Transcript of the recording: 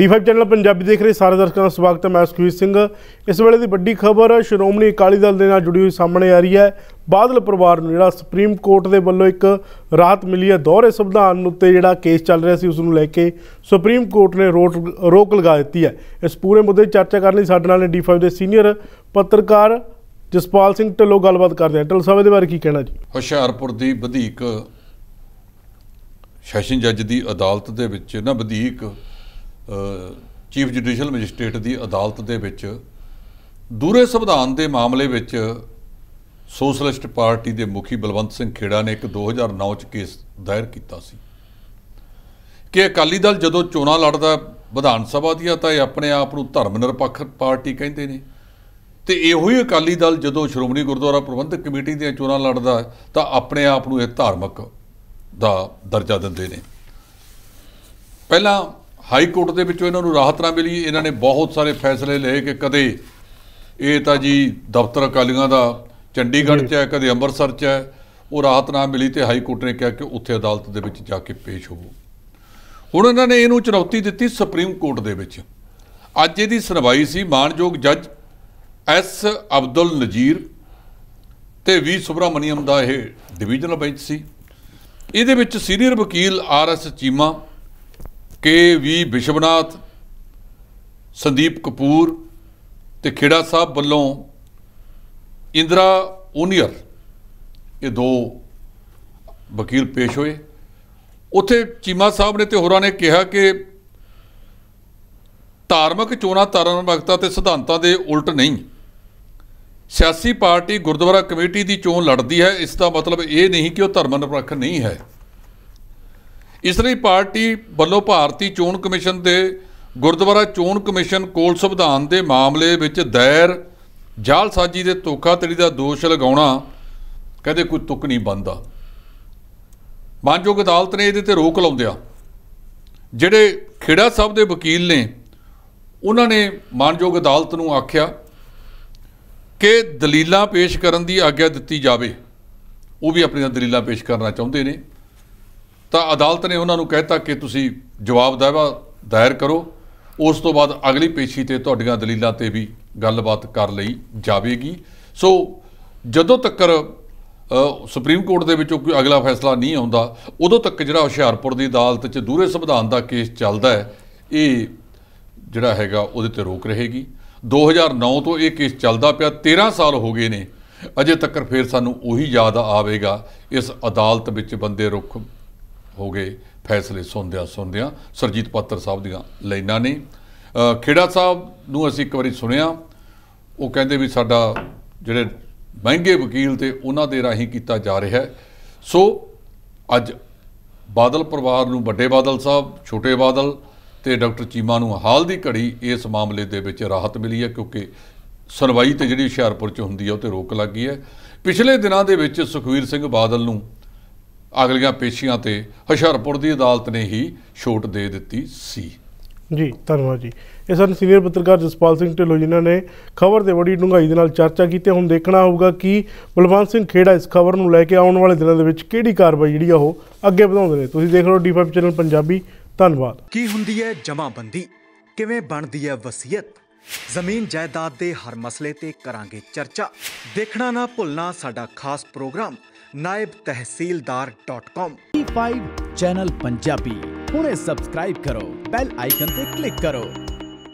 D5 channel Punjabi ਦੇਖ ਰਹੇ ਸਾਰੇ ਦਰਸ਼ਕਾਂ ਦਾ ਸਵਾਗਤ ਹੈ ਮੈਂ ਸੁਖਵੀਰ ਸਿੰਘ ਇਸ ਵੇਲੇ ਦੀ ਵੱਡੀ ਖਬਰ ਸ਼੍ਰੋਮਣੀ ਅਕਾਲੀ ਦਲ ਦੇ ਨਾਲ ਜੁੜੀ ਹੋਈ ਸਾਹਮਣੇ ਆ ਰਹੀ ਹੈ ਬਾਦਲ ਪਰਿਵਾਰ ਨੂੰ ਜਿਹੜਾ ਸੁਪਰੀਮ ਕੋਰਟ ਦੇ ਵੱਲੋਂ ਇੱਕ ਰਾਤ ਮਿਲੀ ਹੈ ਦੌਰੇ ਸੰਵਿਧਾਨ ਉੱਤੇ ਜਿਹੜਾ ਕੇਸ ਚੱਲ ਰਿਹਾ ਸੀ ਉਸ ਨੂੰ ਲੈ ਕੇ ਸੁਪਰੀਮ ਕੋਰਟ ਨੇ ਰੋਕ ਲਗਾ ਦਿੱਤੀ ਹੈ ਇਸ ਪੂਰੇ ਮੁੱਦੇ ਚਰਚਾ ਕਰਨ ਲਈ ਸਾਡੇ ਨਾਲ ਨੇ D5 ਦੇ ਸੀਨੀਅਰ ਪੱਤਰਕਾਰ ਜਸਪਾਲ ਸਿੰਘ ਢਿੱਲੋਂ ਗੱਲਬਾਤ ਕਰਦੇ ਹਾਂ ਢਿੱਲ ਸਾਹਿਬ ਇਹਦੇ ਬਾਰੇ ਕੀ ਕਹਿਣਾ ਜੀ ਹੁਸ਼ਿਆਰਪੁਰ ਦੀ ਵਧੇਕ ਸੈਸ਼ਨ ਜੱਜ ਦੀ ਅਦਾਲਤ ਦੇ ਵਿੱਚ ਨਾ ਵਧੇਕ ਚੀਫ ਜੁਡੀਸ਼ੀਅਲ ਮੈਜਿਸਟ੍ਰੇਟ ਦੀ ਅਦਾਲਤ ਦੇ ਵਿੱਚ ਦੂਰੇ ਸੰਵਿਧਾਨ ਦੇ ਮਾਮਲੇ ਵਿੱਚ ਸੋਸ਼ਲਿਸਟ ਪਾਰਟੀ ਦੇ ਮੁਖੀ ਬਲਵੰਤ ਸਿੰਘ ਖੇੜਾ ਨੇ ਇੱਕ 2009 ਚ ਕੇਸ ਦਾਇਰ ਕੀਤਾ ਸੀ ਕਿ ਅਕਾਲੀ ਦਲ ਜਦੋਂ ਚੋਣਾਂ ਲੜਦਾ ਵਿਧਾਨ ਸਭਾ ਦੀਆਂ ਤਾਂ ਇਹ ਆਪਣੇ ਆਪ ਨੂੰ ਧਰਮ ਨਿਰਪੱਖ ਪਾਰਟੀ ਕਹਿੰਦੇ ਨੇ ਤੇ ਇਹੋ ਹੀ ਅਕਾਲੀ ਦਲ ਜਦੋਂ ਸ਼੍ਰੋਮਣੀ ਗੁਰਦੁਆਰਾ ਪ੍ਰਬੰਧਕ ਕਮੇਟੀ ਦੀਆਂ ਚੋਣਾਂ ਲੜਦਾ ਤਾਂ ਆਪਣੇ ਆਪ ਨੂੰ ਇਹ ਧਾਰਮਿਕ ਦਾ ਦਰਜਾ ਦਿੰਦੇ ਨੇ ਪਹਿਲਾਂ ਹਾਈ ਕੋਰਟ ਦੇ ਵਿੱਚੋਂ ਇਹਨਾਂ ਨੂੰ ਰਾਹਤ ਨਾ ਮਿਲੀ ਇਹਨਾਂ ਨੇ ਬਹੁਤ ਸਾਰੇ ਫੈਸਲੇ ਲਏ ਕਿ ਕਦੇ ਇਹ ਤਾਂ ਜੀ ਦਫ਼ਤਰ ਅਕਾਲੀਆਂ ਦਾ ਚੰਡੀਗੜ੍ਹ 'ਚ ਹੈ ਕਦੇ ਅੰਮ੍ਰਿਤਸਰ 'ਚ ਹੈ ਉਹ ਰਾਹਤ ਨਾ ਮਿਲੀ ਤੇ ਹਾਈ ਕੋਰਟ ਨੇ ਕਿਹਾ ਕਿ ਉੱਥੇ ਅਦਾਲਤ ਦੇ ਵਿੱਚ ਜਾ ਕੇ ਪੇਸ਼ ਹੋਵੋ ਹੁਣ ਇਹਨਾਂ ਨੇ ਇਹਨੂੰ ਚੁਣੌਤੀ ਦਿੱਤੀ ਸੁਪਰੀਮ ਕੋਰਟ ਦੇ ਵਿੱਚ ਅੱਜ ਇਹਦੀ ਸੁਣਵਾਈ ਸੀ ਮਾਨਯੋਗ ਜੱਜ ਐਸ ਅਬਦੁਲ ਨਜ਼ੀਰ ਤੇ ਵੀ ਸੁਬਰਾਮਨੀਅਮ ਦਾ ਇਹ ਡਿਵੀਜ਼ਨਲ ਬੈਂਚ ਸੀ ਇਹਦੇ ਵਿੱਚ ਸੀਨੀਅਰ ਵਕੀਲ R S Cheema K V Vishwanath Sandeep Kapoor ਤੇ ਖੇੜਾ ਸਾਹਿਬ ਵੱਲੋਂ ਇੰਦਰਾ ਓਨੀਅਰ ਇਹ ਦੋ ਵਕੀਲ ਪੇਸ਼ ਹੋਏ ਉਥੇ ਚੀਮਾ ਸਾਹਿਬ ਨੇ ਤੇ ਹੋਰਾਂ ਨੇ ਕਿਹਾ ਕਿ ਧਾਰਮਿਕ ਚੋਣਾਂ ਤਰਨ ਵਕਤਾ ਤੇ ਸਿਧਾਂਤਾਂ ਦੇ ਉਲਟ ਨਹੀਂ ਸਿਆਸੀ ਪਾਰਟੀ ਗੁਰਦੁਆਰਾ ਕਮੇਟੀ ਦੀ ਚੋਣ ਲੜਦੀ ਹੈ ਇਸ ਦਾ ਮਤਲਬ ਇਹ ਨਹੀਂ ਕਿ ਉਹ ਧਰਮ ਨਿਰਪੱਖ ਨਹੀਂ ਹੈ ਇਸ ਲਈ ਪਾਰਟੀ ਵੱਲੋਂ ਭਾਰਤੀ ਚੋਣ ਕਮਿਸ਼ਨ ਦੇ ਗੁਰਦੁਆਰਾ ਚੋਣ ਕਮਿਸ਼ਨ ਕੋਲ ਸੰਵਿਧਾਨ ਦੇ ਮਾਮਲੇ ਵਿੱਚ ਦਾਇਰ ਜਾਲਸਾਜੀ ਦੇ ਧੋਖਾਧੜੀ ਦਾ ਦੋਸ਼ ਲਗਾਉਣਾ ਕਦੇ ਕੋਈ ਤੁਕ ਨਹੀਂ ਬੰਦਾ ਮਾਨਯੋਗ ਅਦਾਲਤ ਨੇ ਇਹਦੇ ਤੇ ਰੋਕ ਲਾਉਂਦਿਆ ਜਿਹੜੇ ਖੇੜਾ ਸਾਹਿਬ ਦੇ ਵਕੀਲ ਨੇ ਉਹਨਾਂ ਨੇ ਮਾਨਯੋਗ ਅਦਾਲਤ ਨੂੰ ਆਖਿਆ ਕਿ ਦਲੀਲਾਂ ਪੇਸ਼ ਕਰਨ ਦੀ ਆਗਿਆ ਦਿੱਤੀ ਜਾਵੇ ਉਹ ਵੀ ਆਪਣੀਆਂ ਦਲੀਲਾਂ ਪੇਸ਼ ਕਰਨਾ ਚਾਹੁੰਦੇ ਨੇ ਤਾਂ ਅਦਾਲਤ ਨੇ ਉਹਨਾਂ ਨੂੰ ਕਹਿਤਾ ਕਿ ਤੁਸੀਂ ਜਵਾਬ ਦਾਵਾ ਦਾਇਰ ਕਰੋ ਉਸ ਤੋਂ ਬਾਅਦ ਅਗਲੀ ਪੇਸ਼ੀ ਤੇ ਤੁਹਾਡੀਆਂ ਦਲੀਲਾਂ ਤੇ ਵੀ ਗੱਲਬਾਤ ਕਰ ਲਈ ਜਾਵੇਗੀ ਸੋ ਜਦੋਂ ਤੱਕ ਸੁਪਰੀਮ ਕੋਰਟ ਦੇ ਵਿੱਚੋਂ ਕੋਈ ਅਗਲਾ ਫੈਸਲਾ ਨਹੀਂ ਆਉਂਦਾ ਉਦੋਂ ਤੱਕ ਜਿਹੜਾ ਹੁਸ਼ਿਆਰਪੁਰ ਦੀ ਅਦਾਲਤ 'ਚ ਦੂਰੇ ਸੰਵਿਧਾਨ ਦਾ ਕੇਸ ਚੱਲਦਾ ਹੈ ਇਹ ਜਿਹੜਾ ਹੈਗਾ ਉਹਦੇ ਤੇ ਰੋਕ ਰਹੇਗੀ 2009 ਤੋਂ ਇਹ ਕੇਸ ਚੱਲਦਾ ਪਿਆ 13 ਸਾਲ ਹੋ ਗਏ ਨੇ ਅਜੇ ਤੱਕ ਫੇਰ ਸਾਨੂੰ ਉਹੀ ਯਾਦ ਆਵੇਗਾ ਇਸ ਅਦਾਲਤ ਵਿੱਚ ਬੰਦੇ ਰੁੱਖ ਹੋ ਗਏ ਫੈਸਲੇ ਸੁਣਦਿਆਂ ਸੁਣਦਿਆਂ ਸਰਜੀਤ ਪਾਤਰ ਸਾਹਿਬ ਦੀਆਂ ਲਾਈਨਾਂ ਨੇ ਖੇੜਾ ਸਾਹਿਬ ਨੂੰ ਅਸੀਂ ਇੱਕ ਵਾਰੀ ਸੁਣਿਆ ਉਹ ਕਹਿੰਦੇ ਵੀ ਸਾਡਾ ਜਿਹੜੇ ਮਹਿੰਗੇ ਵਕੀਲ ਤੇ ਉਹਨਾਂ ਦੇ ਰਾਹੀਂ ਕੀਤਾ ਜਾ ਰਿਹਾ ਹੈ ਸੋ ਅੱਜ ਬਾਦਲ ਪਰਿਵਾਰ ਨੂੰ ਵੱਡੇ ਬਾਦਲ ਸਾਹਿਬ ਛੋਟੇ ਬਾਦਲ ਤੇ ਡਾਕਟਰ ਚੀਮਾ ਨੂੰ ਹਾਲ ਦੀ ਘੜੀ ਇਸ ਮਾਮਲੇ ਦੇ ਵਿੱਚ ਰਾਹਤ ਮਿਲੀ ਹੈ ਕਿਉਂਕਿ ਸਰਵਾਈ ਤੇ ਜਿਹੜੀ ਹੁਸ਼ਿਆਰਪੁਰ 'ਚ ਹੁੰਦੀ ਹੈ ਉਹ ਤੇ ਰੋਕ ਲੱਗੀ ਹੈ ਪਿਛਲੇ ਦਿਨਾਂ ਦੇ ਵਿੱਚ ਸੁਖਵੀਰ ਸਿੰਘ ਬਾਦਲ ਨੂੰ ਅਗਲੀਆਂ ਪੇਸ਼ੀਆਂ ਤੇ ਹਸ਼ਰਪੁਰ ਦੀ ਅਦਾਲਤ ਨੇ ਹੀ ਛੋਟ ਦੇ ਦਿੱਤੀ ਸੀ ਜੀ ਧੰਨਵਾਦ ਜੀ ਇਹ ਸਨ ਸੀਨੀਅਰ ਪੱਤਰਕਾਰ ਜਸਪਾਲ ਸਿੰਘ ਢਿੱਲੋਂ ਜਿਨ੍ਹਾਂ ਨੇ ਖਬਰ ਦੇ ਬੜੀ ਡੂੰਘਾਈ ਦੇ ਨਾਲ ਚਰਚਾ ਕੀਤੀ ਹੁਣ ਦੇਖਣਾ ਹੋਊਗਾ ਕਿ ਬਲਵੰਤ ਸਿੰਘ ਖੇੜਾ ਇਸ ਖਬਰ ਨੂੰ ਲੈ ਕੇ ਆਉਣ ਵਾਲੇ ਦਿਨਾਂ ਦੇ ਵਿੱਚ ਕਿਹੜੀ ਕਾਰਵਾਈ ਜਿਹੜੀ ਆ ਉਹ ਅੱਗੇ ਵਧਾਉਂਦੇ ਨੇ ਤੁਸੀਂ ਦੇਖ ਲਓ ਡੀ5 ਚੈਨਲ ਪੰਜਾਬੀ ਧੰਨਵਾਦ ਕੀ ਹੁੰਦੀ ਹੈ ਜਮਾਬੰਦੀ ਕਿਵੇਂ ਬਣਦੀ ਹੈ ਵਸੀਅਤ ਜ਼ਮੀਨ ਜਾਇਦਾਦ ਦੇ ਹਰ ਮਸਲੇ ਤੇ ਕਰਾਂਗੇ ਚਰਚਾ ਦੇਖਣਾ ਨਾ ਭੁੱਲਣਾ ਸਾਡਾ ਖਾਸ programme naibtehsildar.com E5 channel Punjabi ਹੁਣੇ ਸਬਸਕ੍ਰਾਈਬ ਕਰੋ ਬੈਲ ਆਈਕਨ ਤੇ ਕਲਿੱਕ ਕਰੋ